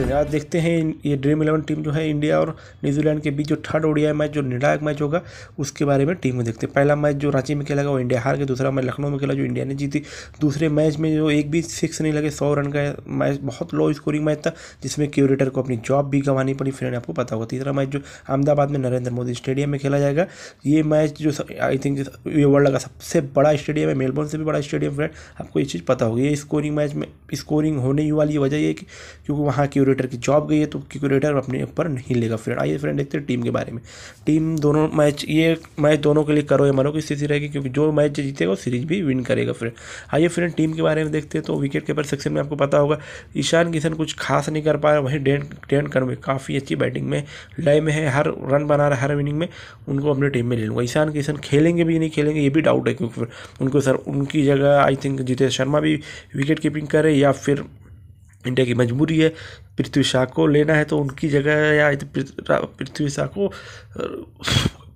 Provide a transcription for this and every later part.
तो यार देखते हैं ये ड्रीम इलेवन टीम जो है इंडिया और न्यूजीलैंड के बीच जो थर्ड ओडिया मैच जो निर्णायक मैच होगा उसके बारे में टीम को देखते हैं पहला मैच जो रांची में खेला गया वो इंडिया हार के दूसरा मैच लखनऊ में खेला जो इंडिया ने जीती दूसरे मैच में जो एक भी सिक्स नहीं लगे सौ रन का मैच बहुत लो स्कोरिंग मैच था जिसमें क्यूरेटर को अपनी जॉब भी गंवानी पड़ी फ्रेंड आपको पता होगा तीसरा मैच जो अहमदाबाद में नरेंद्र मोदी स्टेडियम में खेला जाएगा ये मैच जो आई थिंक ये वर्ल्ड का सबसे बड़ा स्टेडियम है मेलबोर्न से भी बड़ा स्टेडियम फ्रेंड आपको ये चीज़ पता होगी ये स्कोरिंग मैच में स्कोरिंग होने ही वाली वजह ये कि क्योंकि वहाँ क्यूरेटर क्यूरेटर की जॉब गई है तो क्यूरेटर अपने ऊपर नहीं लेगा फ्रेंड आइए फ्रेंड देखते हैं टीम के बारे में टीम दोनों मैच ये मैच दोनों के लिए करो या मनो की स्थिति रहेगी क्योंकि जो मैच जीतेगा सीरीज भी विन करेगा फ्रेंड आइए फ्रेंड टीम के बारे में देखते हैं तो विकेट कीपर सेक्शन में आपको पता होगा ईशान किशन कुछ खास नहीं कर पाया वहीं डेन डेन कर्मी काफ़ी अच्छी बैटिंग में लय में है हर रन बना रहा है हर इनिंग में उनको अपनी टीम में ले लूँगा ईशान किशन खेलेंगे भी नहीं खेलेंगे ये भी डाउट है क्योंकि उनको सर उनकी जगह आई थिंक जितेश शर्मा भी विकेट कीपिंग करे या फिर इंडिया की मजबूरी है पृथ्वी शाह को लेना है तो उनकी जगह या पृथ्वी शाह को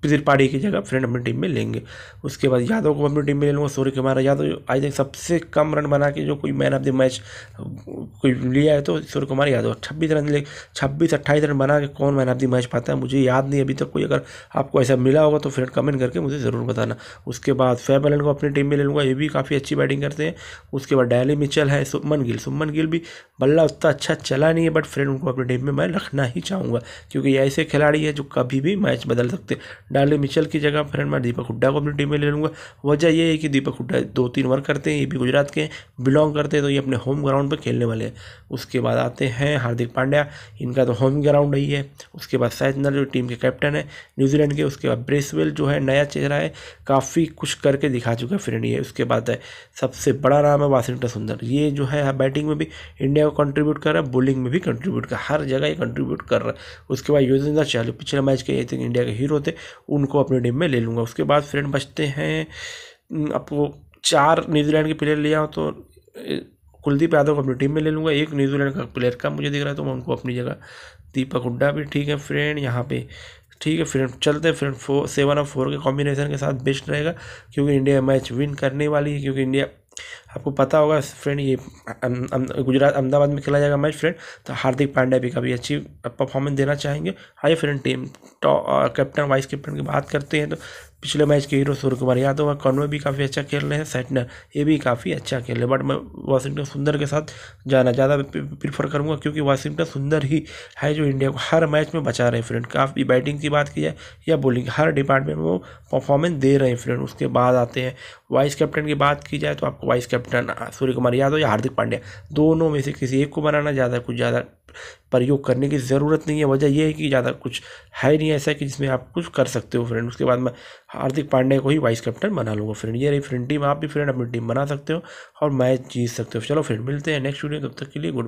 त्रिपाठी की जगह फ्रेंड अपनी टीम में लेंगे उसके बाद यादव को अपनी टीम में ले लूँगा सूर्य कुमार यादव आज तक सबसे कम रन बना के जो कोई मैन ऑफ द मैच कोई लिया है तो सूर्य कुमार यादव छब्बीस रन ले छब्बीस अट्ठाईस रन बना के कौन मैन ऑफ द मैच पाता है मुझे याद नहीं अभी तक कोई अगर आपको ऐसा मिला होगा तो फ्रेंड कमेंट करके मुझे ज़रूर बताना उसके बाद फैब अलन को अपनी टीम में ले लूँगा ये भी काफ़ी अच्छी बैटिंग करते हैं उसके बाद डैली मिचल है सुमन गिल सुमन गिल भी बल्ला उतना अच्छा चला नहीं है बट फ्रेंड उनको अपनी टीम में मैं रखना ही चाहूँगा क्योंकि ऐसे खिलाड़ी है जो कभी भी मैच बदल सकते हैं डार्ली मिचल की जगह फ्रेंड मैं दीपक हुड्डा को अपनी टीम में ले लूँगा वजह यह है कि दीपक हुड्डा दो तीन वर्क करते हैं ये भी गुजरात के बिलोंग करते हैं तो ये अपने होम ग्राउंड पर खेलने वाले हैं उसके बाद आते हैं हार्दिक पांड्या इनका तो होम ग्राउंड ही है उसके बाद सैजनर जो टीम के कैप्टन है न्यूजीलैंड के उसके बाद ब्रेसवेल जो है नया चेहरा है काफ़ी कुछ करके दिखा चुका है फ्रेंड ये उसके बाद है सबसे बड़ा नाम है वाशिंगटन सुंदर ये जो है बैटिंग में भी इंडिया को कंट्रीब्यूट कर रहा है बॉलिंग में भी कंट्रीब्यूट कर हर जगह ये कंट्रीब्यूट कर रहा है उसके बाद योजना चाहू पिछले मैच के आई थिंक इंडिया के हीरो थे उनको अपनी टीम में ले लूँगा उसके बाद फ्रेंड बचते हैं आपको चार न्यूजीलैंड के प्लेयर लिया तो कुलदीप यादव को अपनी टीम में ले लूँगा एक न्यूजीलैंड का प्लेयर का मुझे दिख रहा है तो मैं उनको अपनी जगह दीपक हुड्डा भी ठीक है फ्रेंड यहाँ पे ठीक है फ्रेंड चलते हैं फ्रेंड फोर सेवन और फोर के कॉम्बिनेशन के साथ बेस्ट रहेगा क्योंकि इंडिया मैच विन करने वाली है क्योंकि इंडिया आपको पता होगा फ्रेंड ये गुजरात अहमदाबाद में खेला जाएगा मैच फ्रेंड तो हार्दिक पांड्या भी काफ़ी अच्छी परफॉर्मेंस देना चाहेंगे hi friend team captain vice captain की बात करते हैं तो पिछले मैच के हीरो सूर्य कुमार यादव और कॉनवे भी काफ़ी अच्छा खेल रहे हैं सेटनर ये भी काफ़ी अच्छा खेल रहे हैं बट मैं वाशिंगटन सुंदर के साथ जाना ज़्यादा प्रीफर करूँगा क्योंकि वाशिंगटन सुंदर ही है जो इंडिया को हर मैच में बचा रहे हैं फ्रेंड काफ़ी बैटिंग की बात की जाए या बॉलिंग हर डिपार्टमेंट में वो परफॉर्मेंस दे रहे हैं फ्रेंड उसके बाद आते हैं वाइस कैप्टन की बात की जाए तो आपको वाइस कैप्टन सूर्य कुमार यादव या हार्दिक पांड्या दोनों में से किसी एक को बनाना ज़्यादा कुछ ज़्यादा प्रयोग करने की ज़रूरत नहीं है वजह यह है कि ज़्यादा कुछ है नहीं ऐसा कि जिसमें आप कुछ कर सकते हो फ्रेंड उसके बाद मैं हार्दिक पांडे को ही वाइस कैप्टन बना लूँगा फ्रेंड ये रही फ्रेंड टीम आप भी फ्रेंड अपनी टीम बना सकते हो और मैच जीत सकते हो चलो फ्रेंड मिलते हैं नेक्स्ट वीडियो तब तक के लिए गुड